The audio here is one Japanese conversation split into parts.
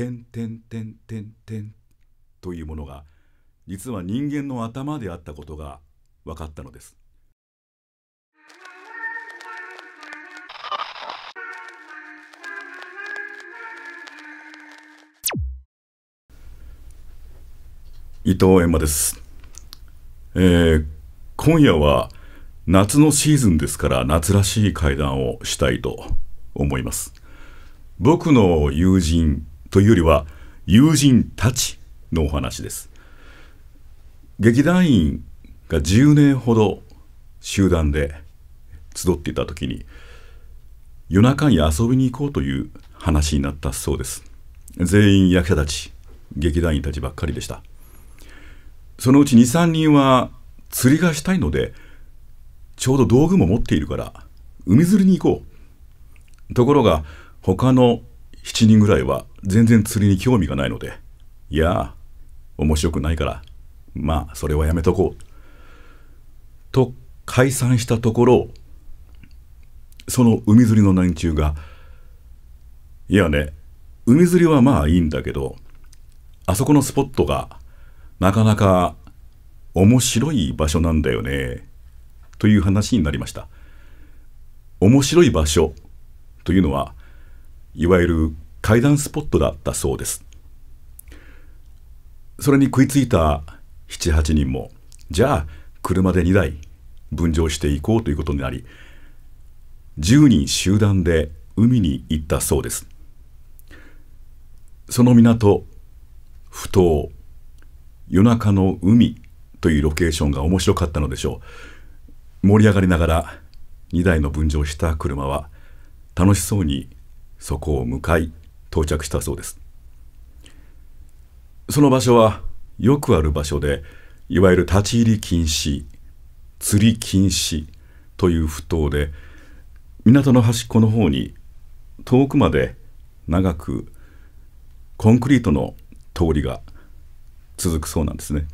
点点点点点というものが実は人間の頭であったことが分かったのです伊藤閻魔です、えー、今夜は夏のシーズンですから夏らしい会談をしたいと思います僕の友人というよりは友人たちのお話です劇団員が10年ほど集団で集っていた時に夜中に遊びに行こうという話になったそうです全員役者たち劇団員たちばっかりでしたそのうち23人は釣りがしたいのでちょうど道具も持っているから海釣りに行こうところが他の7人ぐらいは全然釣りに興味がないので、いや面白くないから、まあ、それはやめとこう。と、解散したところ、その海釣りの連中が、いやね、海釣りはまあいいんだけど、あそこのスポットが、なかなか面白い場所なんだよね、という話になりました。面白い場所というのは、いわゆる階段スポットだったそうですそれに食いついた78人もじゃあ車で2台分譲していこうということになり10人集団で海に行ったそうですその港ふ頭夜中の海というロケーションが面白かったのでしょう盛り上がりながら2台の分譲した車は楽しそうにそこを向かい到着したそうですその場所はよくある場所でいわゆる立ち入り禁止釣り禁止という不当で港の端っこの方に遠くまで長くコンクリートの通りが続くそうなんですね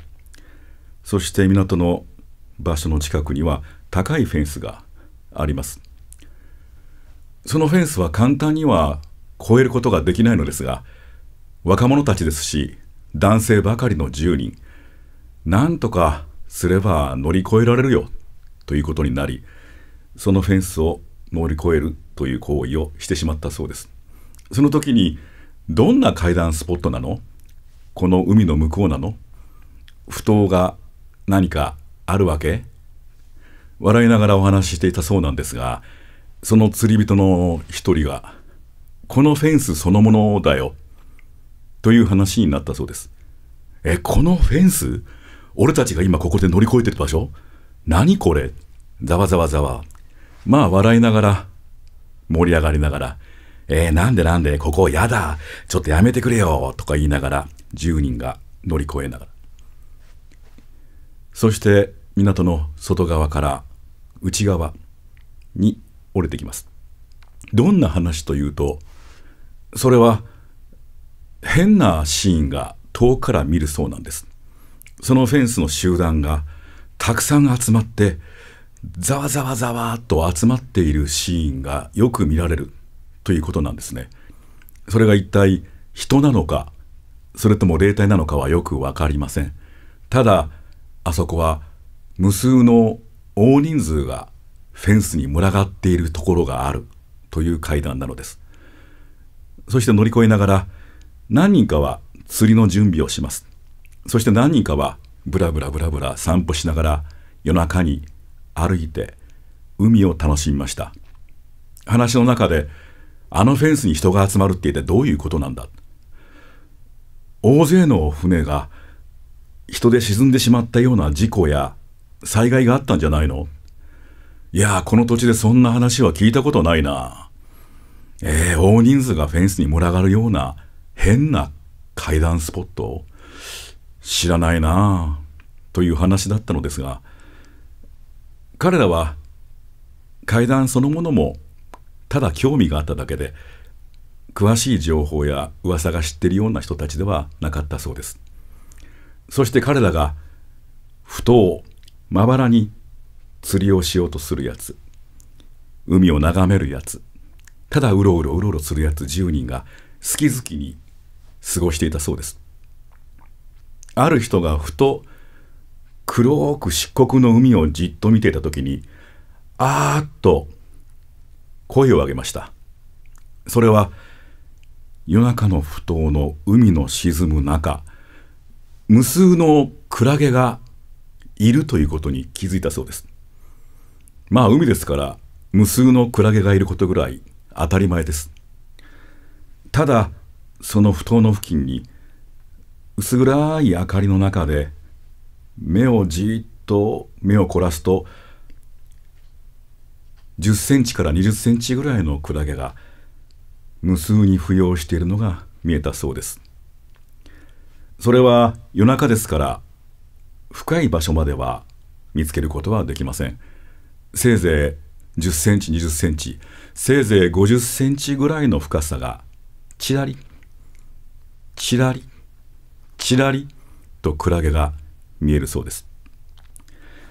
そして港の場所の近くには高いフェンスがありますそのフェンスは簡単には超えることができないのですが、若者たちですし、男性ばかりの10人、なんとかすれば乗り越えられるよということになり、そのフェンスを乗り越えるという行為をしてしまったそうです。その時に、どんな階段スポットなのこの海の向こうなの不当が何かあるわけ笑いながらお話ししていたそうなんですが、その釣り人の一人がこのフェンスそのものだよという話になったそうですえこのフェンス俺たちが今ここで乗り越えてる場所何これざわざわざわまあ笑いながら盛り上がりながらえー、なんでなんでここやだちょっとやめてくれよとか言いながら10人が乗り越えながらそして港の外側から内側に折れてきますどんな話というとそれは変なシーンが遠くから見るそうなんですそのフェンスの集団がたくさん集まってざわざわざわと集まっているシーンがよく見られるということなんですねそれが一体人なのかそれとも霊体なのかはよく分かりませんただあそこは無数の大人数がフェンスに群がっているところがあるという階段なのですそして乗り越えながら何人かは釣りの準備をしますそして何人かはブラブラブラブラ散歩しながら夜中に歩いて海を楽しみました話の中であのフェンスに人が集まるって言ってどういうことなんだ大勢の船が人で沈んでしまったような事故や災害があったんじゃないのいやこの土地でそんな話は聞いたことないな。えー、大人数がフェンスに群がるような変な階段スポット知らないなあという話だったのですが彼らは階段そのものもただ興味があっただけで詳しい情報や噂が知っているような人たちではなかったそうですそして彼らがふとまばらに釣りをしようとするやつ海を眺めるやつただうろうろうろうろするやつ10人が好き好きに過ごしていたそうです。ある人がふと黒く漆黒の海をじっと見ていた時にあーっと声を上げました。それは夜中の不頭の海の沈む中無数のクラゲがいるということに気づいたそうです。まあ海ですから無数のクラゲがいることぐらい当たり前ですただその不当の付近に薄暗い明かりの中で目をじっと目を凝らすと10センチから20センチぐらいのクラゲが無数に浮揚しているのが見えたそうですそれは夜中ですから深い場所までは見つけることはできませんせいぜい10センチ20センチせいぜい50センチぐらいの深さがちらりちらりちらりとクラゲが見えるそうです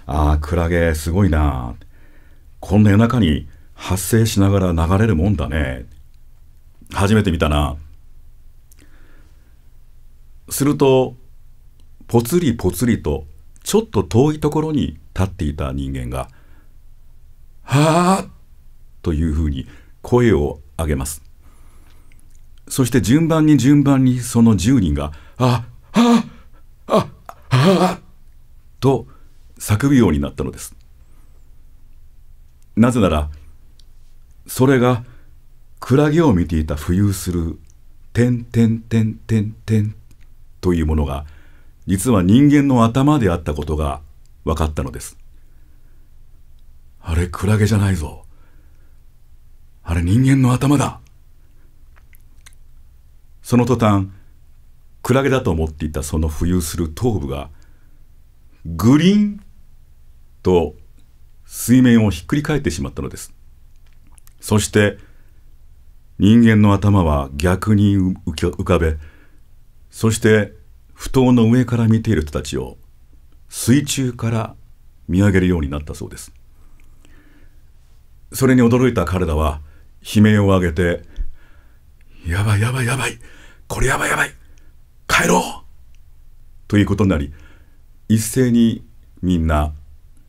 ああクラゲすごいなこんな夜中に発生しながら流れるもんだね初めて見たなするとぽつりぽつりとちょっと遠いところに立っていた人間が「はあというふうに声を上げます。そして順番に順番にその10人が、あ、はあ、あ、はあ、と叫ぶようになったのです。なぜなら、それがクラゲを見ていた浮遊するんてんてんというものが実は人間の頭であったことが分かったのです。あれクラゲじゃないぞ。あれ人間の頭だ。その途端、クラゲだと思っていたその浮遊する頭部が、グリーンと水面をひっくり返ってしまったのです。そして、人間の頭は逆に浮かべ、そして埠頭の上から見ている人たちを水中から見上げるようになったそうです。それに驚いた彼らは悲鳴を上げて「やばいやばいやばいこれやばいやばい帰ろう!」ということになり一斉にみんな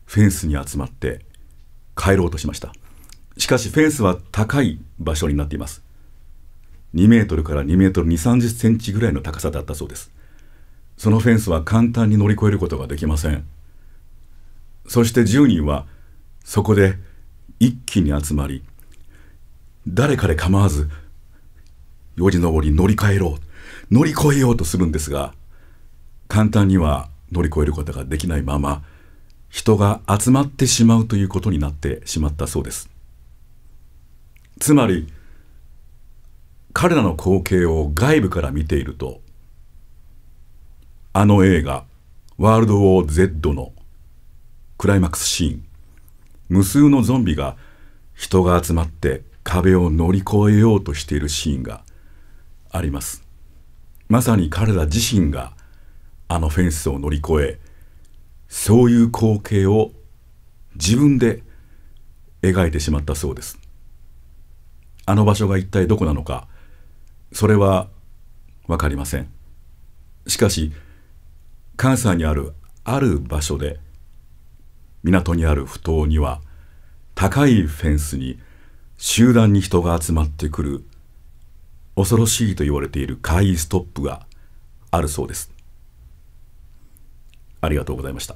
フェンスに集まって帰ろうとしましたしかしフェンスは高い場所になっています2メートルから2メートル2 3 0センチぐらいの高さだったそうですそのフェンスは簡単に乗り越えることができませんそして10人はそこで一気に集まり誰かで構わずよじ登り乗り換えろう乗り越えようとするんですが簡単には乗り越えることができないまま人が集まってしまうということになってしまったそうですつまり彼らの光景を外部から見ているとあの映画「ワールド・ウォー・ Z」のクライマックスシーン無数のゾンビが人が集まって壁を乗り越えようとしているシーンがありますまさに彼ら自身があのフェンスを乗り越えそういう光景を自分で描いてしまったそうですあの場所が一体どこなのかそれは分かりませんしかし関西にあるある場所で港にある埠頭には高いフェンスに集団に人が集まってくる恐ろしいと言われている会ストップがあるそうです。ありがとうございました。